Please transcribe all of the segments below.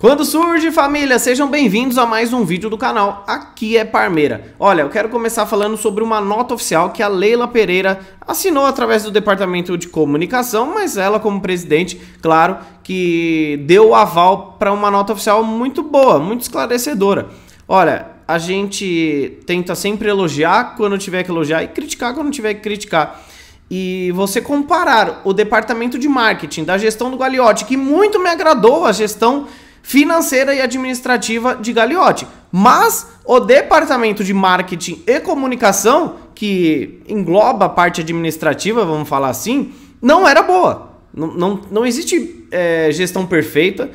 Quando surge, família, sejam bem-vindos a mais um vídeo do canal. Aqui é Parmeira. Olha, eu quero começar falando sobre uma nota oficial que a Leila Pereira assinou através do Departamento de Comunicação, mas ela como presidente, claro, que deu o aval para uma nota oficial muito boa, muito esclarecedora. Olha, a gente tenta sempre elogiar quando tiver que elogiar e criticar quando tiver que criticar e você comparar o departamento de marketing da gestão do Gagliotti, que muito me agradou a gestão financeira e administrativa de Gagliotti. Mas o departamento de marketing e comunicação, que engloba a parte administrativa, vamos falar assim, não era boa. Não, não, não existe é, gestão perfeita.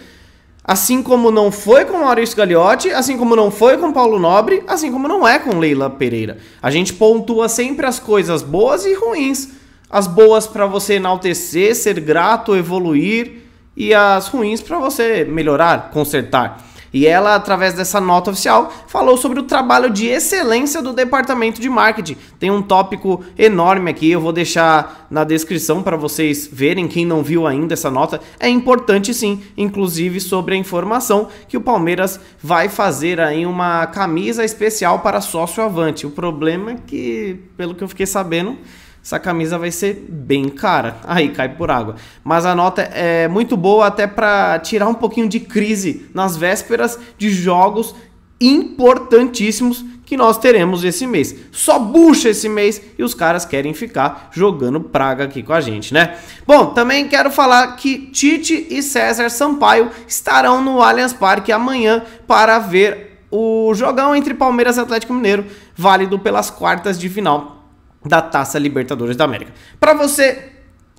Assim como não foi com Maurício Gagliotti, assim como não foi com Paulo Nobre, assim como não é com Leila Pereira. A gente pontua sempre as coisas boas e ruins. As boas para você enaltecer, ser grato, evoluir e as ruins para você melhorar, consertar. E ela, através dessa nota oficial, falou sobre o trabalho de excelência do departamento de marketing. Tem um tópico enorme aqui, eu vou deixar na descrição para vocês verem. Quem não viu ainda essa nota, é importante sim, inclusive sobre a informação que o Palmeiras vai fazer aí uma camisa especial para sócio avante. O problema é que, pelo que eu fiquei sabendo, essa camisa vai ser bem cara. Aí cai por água. Mas a nota é muito boa até para tirar um pouquinho de crise nas vésperas de jogos importantíssimos que nós teremos esse mês. Só bucha esse mês e os caras querem ficar jogando praga aqui com a gente, né? Bom, também quero falar que Tite e César Sampaio estarão no Allianz Parque amanhã para ver o jogão entre Palmeiras e Atlético Mineiro, válido pelas quartas de final da Taça Libertadores da América. Para você,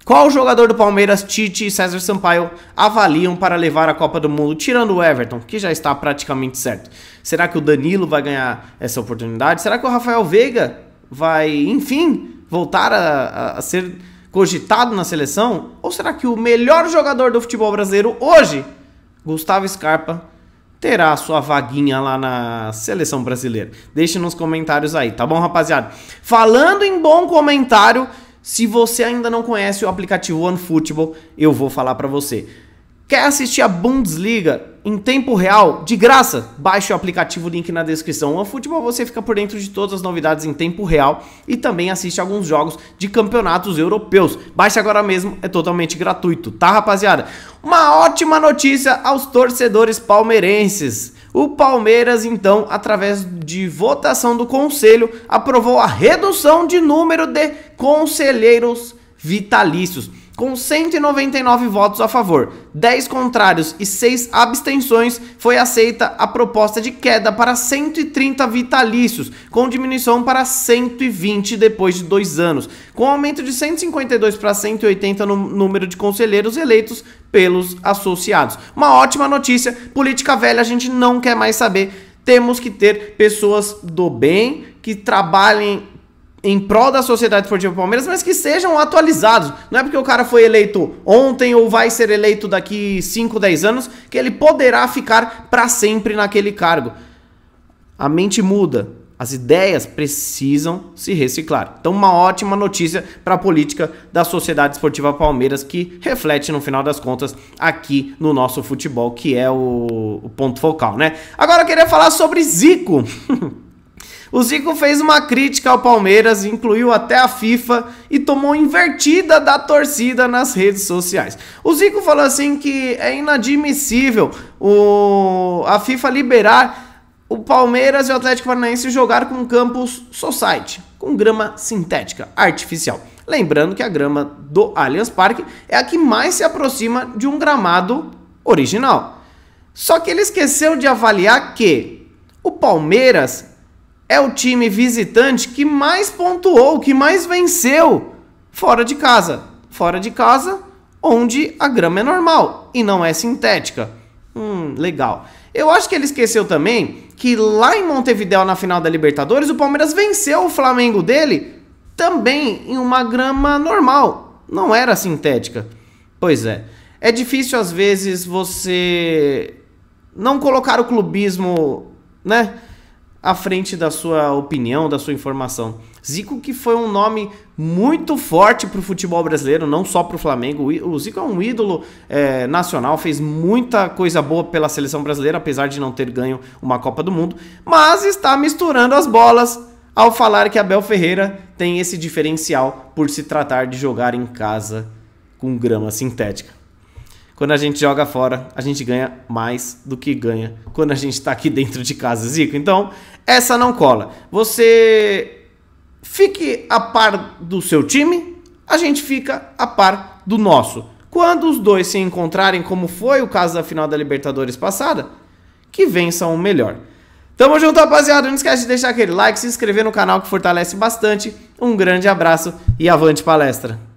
qual jogador do Palmeiras, Tite e César Sampaio avaliam para levar a Copa do Mundo, tirando o Everton, que já está praticamente certo? Será que o Danilo vai ganhar essa oportunidade? Será que o Rafael Veiga vai, enfim, voltar a, a, a ser cogitado na seleção? Ou será que o melhor jogador do futebol brasileiro hoje, Gustavo Scarpa, terá sua vaguinha lá na seleção brasileira? Deixe nos comentários aí, tá bom, rapaziada? Falando em bom comentário, se você ainda não conhece o aplicativo OneFootball, eu vou falar para você. Quer assistir a Bundesliga? em tempo real, de graça. Baixe o aplicativo, link na descrição. O futebol você fica por dentro de todas as novidades em tempo real e também assiste alguns jogos de campeonatos europeus. Baixe agora mesmo, é totalmente gratuito, tá, rapaziada? Uma ótima notícia aos torcedores palmeirenses. O Palmeiras, então, através de votação do conselho, aprovou a redução de número de conselheiros vitalícios. Com 199 votos a favor, 10 contrários e 6 abstenções, foi aceita a proposta de queda para 130 vitalícios, com diminuição para 120 depois de dois anos, com aumento de 152 para 180 no número de conselheiros eleitos pelos associados. Uma ótima notícia, política velha a gente não quer mais saber. Temos que ter pessoas do bem que trabalhem em prol da Sociedade Esportiva Palmeiras, mas que sejam atualizados. Não é porque o cara foi eleito ontem ou vai ser eleito daqui 5, 10 anos que ele poderá ficar para sempre naquele cargo. A mente muda, as ideias precisam se reciclar. Então, uma ótima notícia para a política da Sociedade Esportiva Palmeiras, que reflete, no final das contas, aqui no nosso futebol, que é o, o ponto focal, né? Agora eu queria falar sobre Zico. O Zico fez uma crítica ao Palmeiras, incluiu até a FIFA e tomou invertida da torcida nas redes sociais. O Zico falou assim que é inadmissível o, a FIFA liberar o Palmeiras e o Atlético Paranaense jogar com campos society, com grama sintética, artificial. Lembrando que a grama do Allianz Parque é a que mais se aproxima de um gramado original. Só que ele esqueceu de avaliar que o Palmeiras é o time visitante que mais pontuou, que mais venceu fora de casa. Fora de casa, onde a grama é normal e não é sintética. Hum, legal. Eu acho que ele esqueceu também que lá em Montevideo, na final da Libertadores, o Palmeiras venceu o Flamengo dele também em uma grama normal. Não era sintética. Pois é. É difícil às vezes você não colocar o clubismo, né? à frente da sua opinião, da sua informação. Zico que foi um nome muito forte para o futebol brasileiro, não só para o Flamengo. O Zico é um ídolo é, nacional, fez muita coisa boa pela seleção brasileira, apesar de não ter ganho uma Copa do Mundo, mas está misturando as bolas ao falar que Abel Ferreira tem esse diferencial por se tratar de jogar em casa com grama sintética. Quando a gente joga fora, a gente ganha mais do que ganha quando a gente está aqui dentro de casa, Zico. Então, essa não cola. Você fique a par do seu time, a gente fica a par do nosso. Quando os dois se encontrarem, como foi o caso da final da Libertadores passada, que vençam o melhor. Tamo junto, rapaziada. Não esquece de deixar aquele like, se inscrever no canal que fortalece bastante. Um grande abraço e avante palestra!